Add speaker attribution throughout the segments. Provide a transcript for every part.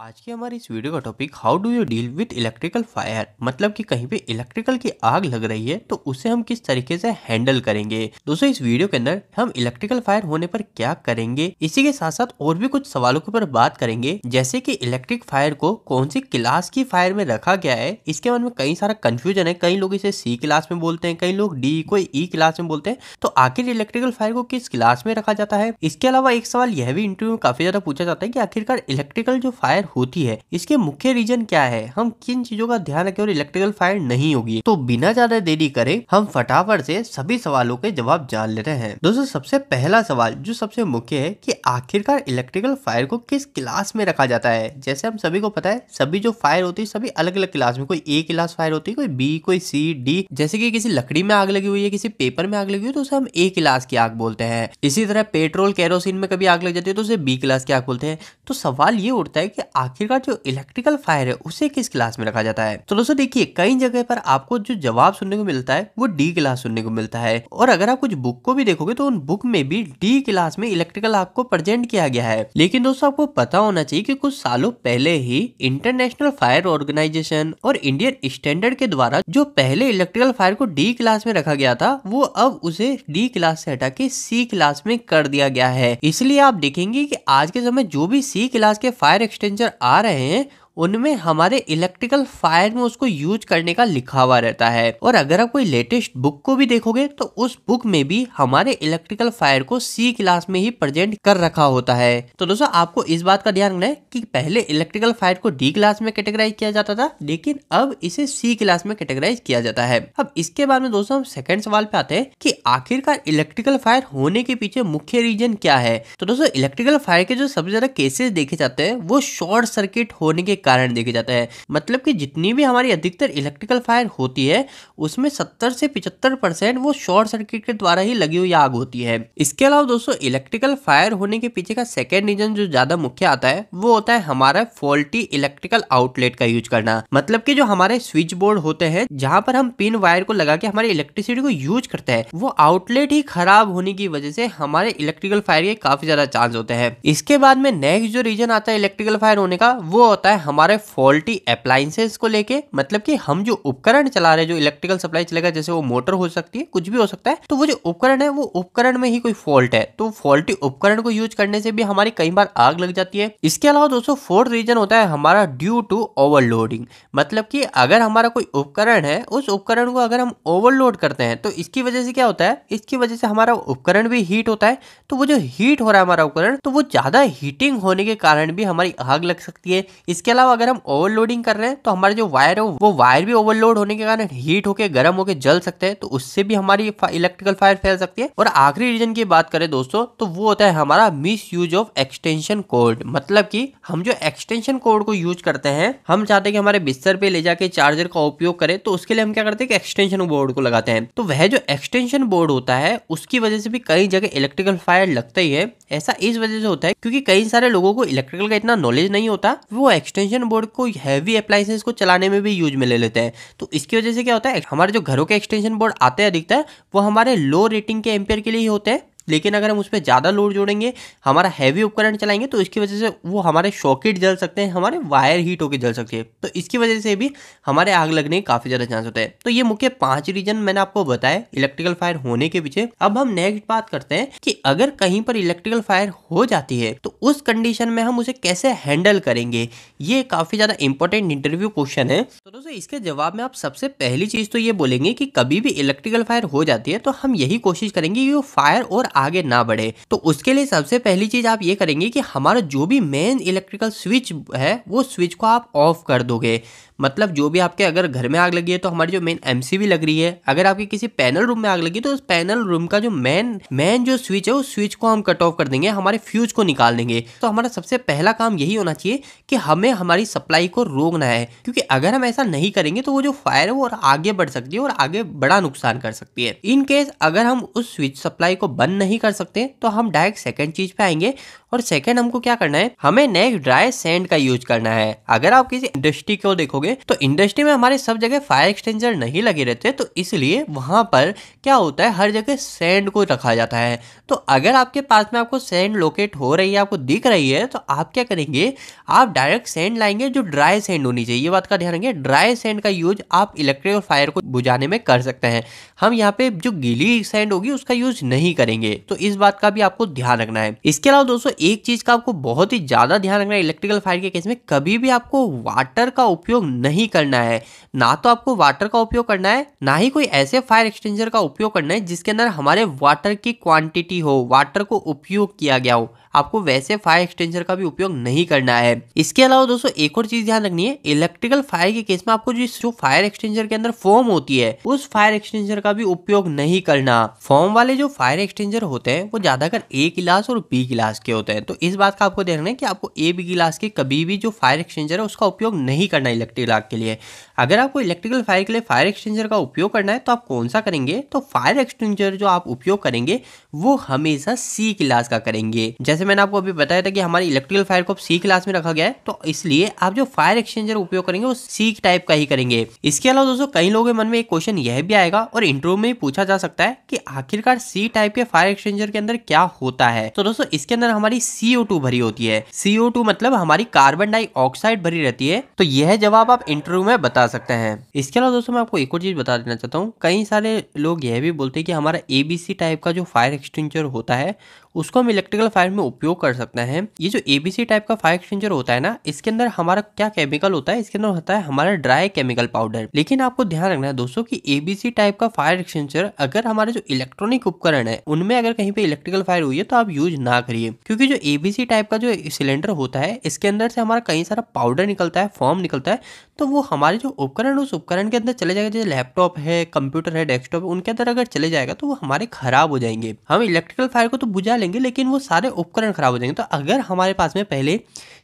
Speaker 1: आज की हमारी इस वीडियो का topic how do you deal with electrical fire मतलब कि कहीं पे इलेक्ट्रिकल की आग लग रही है तो उसे हम किस तरीके से हैंडल करेंगे दोस्तों इस वीडियो के अंदर हम इलेक्ट्रिकल फायर होने पर क्या करेंगे इसी के साथ साथ और भी कुछ सवालों के ऊपर बात करेंगे जैसे कि इलेक्ट्रिक फायर को कौन सी क्लास की फायर में रखा गया है इसके मन में कई सारा कंफ्यूजन है कई लोग इसे सी क्लास में बोलते हैं कई लोग डी कोई ई क्लास में बोलते हैं तो आखिर इलेक्ट्रिकल फायर को किस क्लास में रखा जाता है इसके अलावा एक सवाल यह भी इंटरव्यू में काफी ज्यादा पूछा जाता है की आखिरकार इलेक्ट्रिकल जो फायर होती है इसके मुख्य रीजन क्या है हम किन चीजों का ध्यान रखें और इलेक्ट्रिकल फायर नहीं होगी तो बिना ज्यादा देरी करे हम फटाफट से सभी सवालों के जवाब जान लेते हैं दोस्तों सबसे पहला सवाल जो सबसे मुख्य है की आखिरकार इलेक्ट्रिकल फायर को किस क्लास में रखा जाता है जैसे हम सभी को पता है सभी जो फायर होती है सभी अलग अलग क्लास में कोई ए क्लास फायर होती है कोई बी कोई सी डी जैसे की किसी लकड़ी में आग लगी हुई है किसी पेपर में आग लगी हुई है तो उसे हम ए क्लास की आग बोलते हैं इसी तरह पेट्रोल केरोसिन में कभी आग लग जाती है तो उसे बी क्लास की आग बोलते हैं तो सवाल ये उठता है कि आखिरकार जो इलेक्ट्रिकल फायर है उसे किस क्लास में रखा जाता है तो दोस्तों देखिए कई जगह पर आपको जो जवाब सुनने को मिलता है वो डी क्लास सुनने को मिलता है और अगर आप कुछ बुक को भी देखोगे तो उन बुक में भी डी क्लास में इलेक्ट्रिकल आपको प्रेजेंट किया गया है लेकिन दोस्तों आपको पता होना चाहिए की कुछ सालों पहले ही इंटरनेशनल फायर ऑर्गेनाइजेशन और इंडियन स्टैंडर्ड के द्वारा जो पहले इलेक्ट्रिकल फायर को डी क्लास में रखा गया था वो अब उसे डी क्लास से हटा के सी क्लास में कर दिया गया है इसलिए आप देखेंगे कि आज के समय जो भी सी क्लास के फायर एक्सटेंशन मैसेंजर आ रहे हैं उनमें हमारे इलेक्ट्रिकल फायर में उसको यूज करने का लिखा हुआ रहता है और अगर आप कोई लेटेस्ट बुक को भी देखोगे तो उस बुक में भी हमारे इलेक्ट्रिकल फायर को सी क्लास में ही प्रेजेंट कर रखा होता है तो दोस्तों आपको इस बात का ध्यान रखना है कि पहले इलेक्ट्रिकल फायर को डी क्लास में कैटेगराइज किया जाता था लेकिन अब इसे सी क्लास में कैटेगराइज किया जाता है अब इसके बाद में दोस्तों हम सेकेंड सवाल पे आते हैं की आखिरकार इलेक्ट्रिकल फायर होने के पीछे मुख्य रीजन क्या है तो दोस्तों इलेक्ट्रिकल फायर के जो सबसे ज्यादा केसेस देखे जाते हैं वो शॉर्ट सर्किट होने के एक कारण देखा जाता है मतलब कि जितनी भी हमारी अधिकतर इलेक्ट्रिकल फायर होती है उसमें 70 से 75 परसेंट वो शॉर्ट सर्किट के द्वारा ही लगी हुई आग होती है इसके अलावा दोस्तों इलेक्ट्रिकल फायर होने के पीछे का सेकेंड रीजन जो ज्यादा मुख्य आता है वो होता है हमारा फॉल्टी इलेक्ट्रिकल आउटलेट का यूज करना मतलब की जो हमारे स्विच बोर्ड होते हैं जहाँ पर हम पिन वायर को लगा के हमारे इलेक्ट्रिसिटी को यूज करते हैं वो आउटलेट ही खराब होने की वजह से हमारे इलेक्ट्रिकल फायर के काफी ज्यादा चांस होते हैं इसके बाद में नेक्स्ट जो रीजन आता है इलेक्ट्रिकल फायर होने का वो होता है हमारे फॉल्टी अप्लाइंसेस को लेके मतलब कि हम जो उपकरण चला रहे हैं जो इलेक्ट्रिकल सप्लाई चलेगा जैसे वो मोटर हो सकती है कुछ भी हो सकता है तो वो जो उपकरण है वो उपकरण में ही कोई फॉल्ट है तो फॉल्टी उपकरण को यूज करने से भी हमारी कई बार आग लग जाती है इसके अलावा दोस्तों फोर्थ रीजन होता है हमारा ड्यू टू ओवरलोडिंग मतलब की अगर हमारा कोई उपकरण है उस उपकरण को अगर हम ओवरलोड करते हैं तो इसकी वजह से क्या होता है इसकी वजह से हमारा उपकरण भी हीट होता है तो वो जो हीट हो रहा है हमारा उपकरण तो वो ज्यादा हीटिंग होने के कारण भी हमारी आग लग सकती है इसके अलावा अलावा अगर हम ओवरलोडिंग कर रहे हैं तो हमारे जो वायर है वो वायर भी ओवरलोड होने के कारण हीट होकर गर्म होकर जल सकते हैं तो उससे भी हमारी इलेक्ट्रिकल फायर फैल सकती है और आखिरी रीजन की बात करें दोस्तों तो वो होता है हमारा misuse of extension cord मतलब कि हम जो एक्सटेंशन कोड को यूज करते हैं हम चाहते हैं कि हमारे बिस्तर पे ले जाके चार्जर का उपयोग करें तो उसके लिए हम क्या करते हैं कि एक्सटेंशन बोर्ड को लगाते हैं तो वह जो एक्सटेंशन बोर्ड होता है उसकी वजह से भी कई जगह इलेक्ट्रिकल फायर लगता ही है ऐसा इस वजह से होता है क्योंकि कई सारे लोगों को इलेक्ट्रिकल का इतना नॉलेज नहीं होता वो एक्सटेंशन बोर्ड को हैवी अप्लाइंसेस को चलाने में भी यूज में ले लेते हैं तो इसकी वजह से क्या होता है हमारे जो घरों के एक्सटेंशन बोर्ड आते हैं अधिकतर वो हमारे लो रेटिंग के एम्पेयर के लिए ही होते हैं लेकिन अगर हम उस पर ज़्यादा लोड जोड़ेंगे हमारा हैवी उपकरण चलाएंगे तो इसकी वजह से वो हमारे शॉकेट जल सकते हैं हमारे वायर हीट होकर जल सकते हैं तो इसकी वजह से भी हमारे आग लगने के काफ़ी ज़्यादा चांस होता है तो ये मुख्य पाँच रीजन मैंने आपको बताया इलेक्ट्रिकल फायर होने के पीछे अब हम नेक्स्ट बात करते हैं कि अगर कहीं पर इलेक्ट्रिकल फायर हो जाती है तो उस कंडीशन में हम उसे कैसे हैंडल करेंगे ये काफ़ी ज़्यादा इंपॉर्टेंट इंटरव्यू क्वेश्चन है तो दोस्तों इसके जवाब में आप सबसे पहली चीज़ तो ये बोलेंगे कि कभी भी इलेक्ट्रिकल फायर हो जाती है तो हम यही कोशिश करेंगे कि वो फायर और आगे ना बढ़े तो उसके लिए सबसे पहली चीज़ आप ये करेंगे कि हमारा जो भी मेन इलेक्ट्रिकल स्विच है वो स्विच को आप ऑफ कर दोगे मतलब जो भी आपके अगर घर में आग लगी है तो हमारी जो मेन एमसीबी लग रही है अगर आपके किसी पैनल रूम में आग लगी तो उस पैनल रूम का जो मेन मेन जो स्विच है उस स्विच को हम कट ऑफ कर देंगे हमारे फ्यूज को निकाल देंगे तो हमारा सबसे पहला काम यही होना चाहिए कि हमें हमारी सप्लाई को रोकना है क्योंकि अगर हम ऐसा नहीं करेंगे तो वो जो फायर है वो और आगे बढ़ सकती है और आगे बड़ा नुकसान कर सकती है इन केस अगर हम उस स्विच सप्लाई को बंद नहीं कर सकते तो हम डायरेक्ट सेकेंड चीज पे आएंगे और सेकेंड हमको क्या करना है हमें नेक्स्ट ड्राई सेंड का यूज करना है अगर आप किसी इंडस्ट्री को देखोगे होंगे तो इंडस्ट्री में हमारे सब जगह फायर एक्सटेंजर नहीं लगे रहते तो इसलिए वहां पर क्या होता है हर जगह सैंड को रखा जाता है तो अगर आपके पास में आपको सैंड लोकेट हो रही है आपको दिख रही है तो आप क्या करेंगे आप डायरेक्ट सैंड लाएंगे जो ड्राई सैंड होनी चाहिए ये बात का ध्यान रखें ड्राई सैंड का यूज आप इलेक्ट्रिक और फायर को बुझाने में कर सकते हैं हम यहाँ पे जो गीली सैंड होगी उसका यूज नहीं करेंगे तो इस बात का भी आपको ध्यान रखना है इसके अलावा दोस्तों एक चीज का आपको बहुत ही ज्यादा ध्यान रखना है इलेक्ट्रिकल फायर के केस में कभी भी आपको वाटर का उपयोग नहीं करना है ना तो आपको वाटर का उपयोग करना है ना ही कोई ऐसे फायर एक्सटेंजर का उपयोग करना है जिसके अंदर हमारे वाटर की क्वांटिटी हो वाटर को उपयोग किया गया हो आपको वैसे फायर एक्सटेंशन का भी उपयोग नहीं करना है इसके अलावा दोस्तों एक और चीज ध्यान रखनी है इलेक्ट्रिकल फायर के केस में आपको जिस जो फायर एक्सटेंशन के अंदर फॉर्म होती है उस फायर एक्सटेंशन का भी उपयोग नहीं करना फॉर्म वाले जो फायर एक्सटेंजर होते हैं वो ज्यादातर ए गिलास और बी गिलास के होते हैं तो इस बात का आपको देखना है कि आपको ए बी गिलास के कभी भी जो फायर एक्सटेंजर है उसका उपयोग नहीं करना इलेक्ट्रिकल आग के लिए अगर आपको इलेक्ट्रिकल फायर के लिए फायर एक्सटेंजर का उपयोग करना है तो आप कौन सा करेंगे तो फायर एक्सटेंजर जो आप उपयोग करेंगे वो हमेशा सी गिलास का करेंगे जैसे जैसे मैंने आपको अभी बताया था कि हमारे इलेक्ट्रिकल फायर को सी क्लास में रखा गया है तो इसलिए आप जो फायर एक्सचेंजर उपयोग करेंगे वो सी टाइप का ही करेंगे इसके अलावा दोस्तों कई लोगों के मन में एक क्वेश्चन यह भी आएगा और इंटरव्यू में पूछा जा सकता है की आखिरकार सी टाइप के फायर एक्सचेंजर के अंदर क्या होता है तो दोस्तों इसके अंदर हमारी सीओ भरी होती है सीओ मतलब हमारी कार्बन डाइऑक्साइड भरी रहती है तो यह जवाब आप इंटरव्यू में बता सकते हैं इसके अलावा दोस्तों मैं आपको एक और चीज बता देना चाहता हूँ कई सारे लोग यह भी बोलते हैं कि हमारा एबीसी टाइप का जो फायर एक्सटेंचर होता है उसको हम इलेक्ट्रिकल फायर में उपयोग कर सकते हैं ये जो एबीसी टाइप का फायर एक्सचेंजर होता है ना इसके अंदर हमारा क्या केमिकल होता है इसके अंदर होता है हमारा ड्राई केमिकल पाउडर लेकिन आपको ध्यान रखना है दोस्तों की एबीसी टाइप का फायर एक्सचेंजर अगर हमारे जो इलेक्ट्रॉनिक उपकरण है उनमें अगर कहीं पे इलेक्ट्रिकल फायर हुई है तो आप यूज ना करिए क्योंकि जो एबीसी टाइप का जो सिलेंडर होता है इसके अंदर से हमारा कई सारा पाउडर निकलता है फॉर्म निकलता है तो वो हमारे जो उपकरण उस उपकरण के अंदर चले जाएगा जैसे लैपटॉप है कंप्यूटर है डेस्कटॉप उनके अंदर अगर चले जाएगा तो वो हमारे खराब हो जाएंगे हम इलेक्ट्रिकल फायर को तो बुझा लेंगे लेकिन वो सारे उपकरण ख़राब हो जाएंगे तो अगर हमारे पास में पहले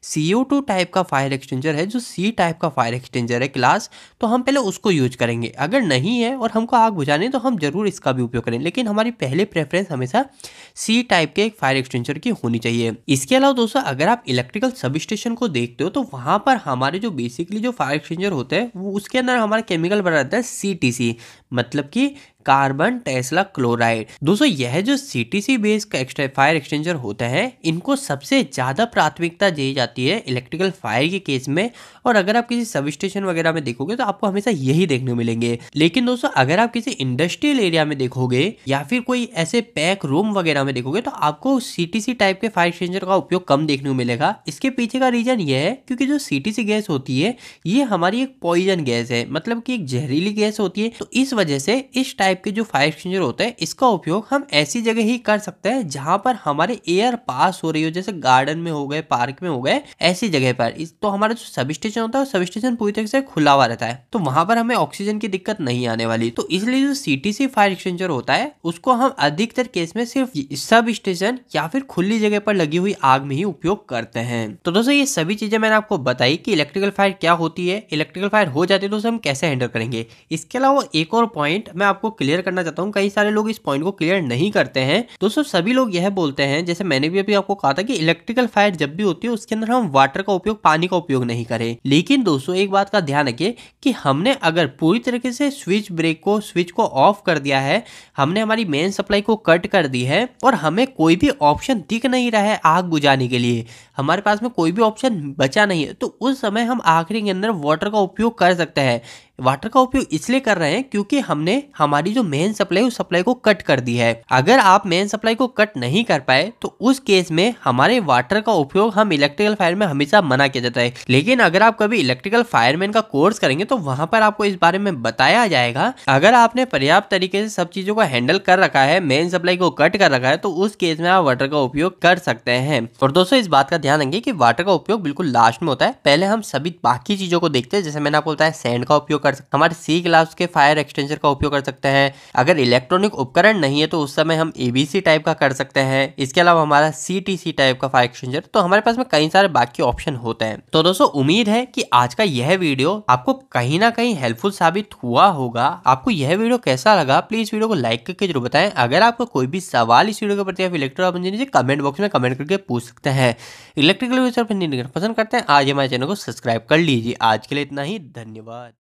Speaker 1: सी टू टाइप का फायर एक्सटेंजर है जो सी टाइप का फायर एक्सटेंजर है क्लास तो हम पहले उसको यूज करेंगे अगर नहीं है और हमको आग बुझानी है तो हम ज़रूर इसका भी उपयोग करें लेकिन हमारी पहले प्रेफरेंस हमेशा सी टाइप के फायर एक्सटेंजर की होनी चाहिए इसके अलावा दोस्तों अगर आप इलेक्ट्रिकल सब स्टेशन को देखते हो तो वहाँ पर हमारे जो बेसिकली जो फायर एक्सटेंजर होते हैं वो उसके अंदर हमारा केमिकल बना रहता है सी मतलब कि कार्बन टेस्ला क्लोराइड दोस्तों यह जो सी बेस्ड फायर एक्सटेंजर होते हैं इनको सबसे ज़्यादा प्राथमिकता दी जाती है इलेक्ट्रिकल फायर के केस में और अगर आप किसी सब स्टेशन वगैरह में देखोगे तो आपको हमेशा यही देखने मिलेंगे लेकिन दोस्तों अगर आप किसी इंडस्ट्रियल एरिया में देखोगे या फिर कोई ऐसे पैक रूम वगैरह में देखोगे तो आपको सी टाइप के फायर एक्सटेंजर का उपयोग कम देखने को मिलेगा इसके पीछे का रीजन यह है क्योंकि जो सी गैस होती है ये हमारी एक पॉइजन गैस है मतलब कि एक जहरीली गैस होती है तो इस वजह से इस टाइप के जो फायर एक्सटेंजर होते हैं इसका उपयोग हम ऐसी जगह ही कर सकते हैं जहां जहाँ पर हमारे एयर पास हो रही हो जैसे गार्डन में हो गए पार्क में हो गए ऐसी जगह पर तो हमारा जो सब स्टेशन होता है सब स्टेशन पूरी तरह से खुला हुआ रहता है तो वहां पर हमें ऑक्सीजन की दिक्कत नहीं आने वाली तो इसलिए जो सीटीसी फायर एक्सटेंजर होता है उसको हम अधिकतर केस में सिर्फ सब स्टेशन या फिर खुली जगह पर लगी हुई आग में ही उपयोग करते हैं तो दोस्तों ये सभी चीजें मैंने आपको बताई कि इलेक्ट्रिकल फायर क्या होती है इलेक्ट्रिकल फायर हो जाती है तो उसे हम कैसे हैंडल करेंगे इसके अलावा एक और पॉइंट मैं आपको क्लियर करना चाहता हूँ कई सारे लोग इस पॉइंट को क्लियर नहीं करते हैं दोस्तों सभी लोग यह है बोलते हैं जैसे मैंने भी अभी आपको कहा था कि इलेक्ट्रिकल फायर जब भी होती है उसके अंदर हम वाटर का उपयोग पानी का उपयोग नहीं करें लेकिन दोस्तों एक बात का ध्यान रखिए कि हमने अगर पूरी तरीके से स्विच ब्रेक को स्विच को ऑफ कर दिया है हमने हमारी मेन सप्लाई को कट कर दी है और हमें कोई भी ऑप्शन दिख नहीं रहा है आग बुझाने के लिए हमारे पास में कोई भी ऑप्शन बचा नहीं है तो उस समय हम आखिरी के अंदर वाटर का उपयोग कर सकते हैं वाटर का उपयोग इसलिए कर रहे हैं क्योंकि हमने हमारी जो मेन सप्लाई उस सप्लाई को कट कर दी है अगर आप मेन सप्लाई को कट नहीं कर पाए तो उस केस में हमारे वाटर का उपयोग हम इलेक्ट्रिकल फायर में हमेशा मना किया जाता है लेकिन अगर आप कभी इलेक्ट्रिकल फायरमैन का कोर्स करेंगे तो वहां पर आपको इस बारे में बताया जाएगा अगर आपने पर्याप्त तरीके से सब चीजों को हैंडल कर रखा है मेन सप्लाई को कट कर रखा है तो उस केस में आप वाटर का उपयोग कर सकते हैं और दोस्तों इस बात का ध्यान रखें कि वाटर का उपयोग बिल्कुल लास्ट में होता है पहले हम सभी बाकी चीजों को देखते हैं जैसे मैंने आपको बताया सैंड का उपयोग कर सकते हमारे सी क्लास के फायर एक्सटेंशन का उपयोग कर सकते हैं अगर इलेक्ट्रॉनिक उपकरण नहीं है तो उस समय हम एबीसी टाइप का कर सकते हैं इसके अलावा हमारा सी टाइप का फायर एक्सटेंजर तो हमारे पास में कई सारे बाकी ऑप्शन होते हैं तो दोस्तों उम्मीद है कि आज का यह वीडियो आपको कहीं ना कहीं हेल्पफुल साबित हुआ होगा आपको यह वीडियो कैसा लगा प्लीज वीडियो को लाइक करके जरूर बताएं अगर आपको कोई भी सवाल इस वीडियो के प्रति इलेक्ट्रॉनिक कमेंट बॉक्स में कमेंट करके पूछ सकते हैं इलेक्ट्रिकल पसंद करते हैं आज हमारे चैनल को सब्सक्राइब कर लीजिए आज के लिए इतना ही धन्यवाद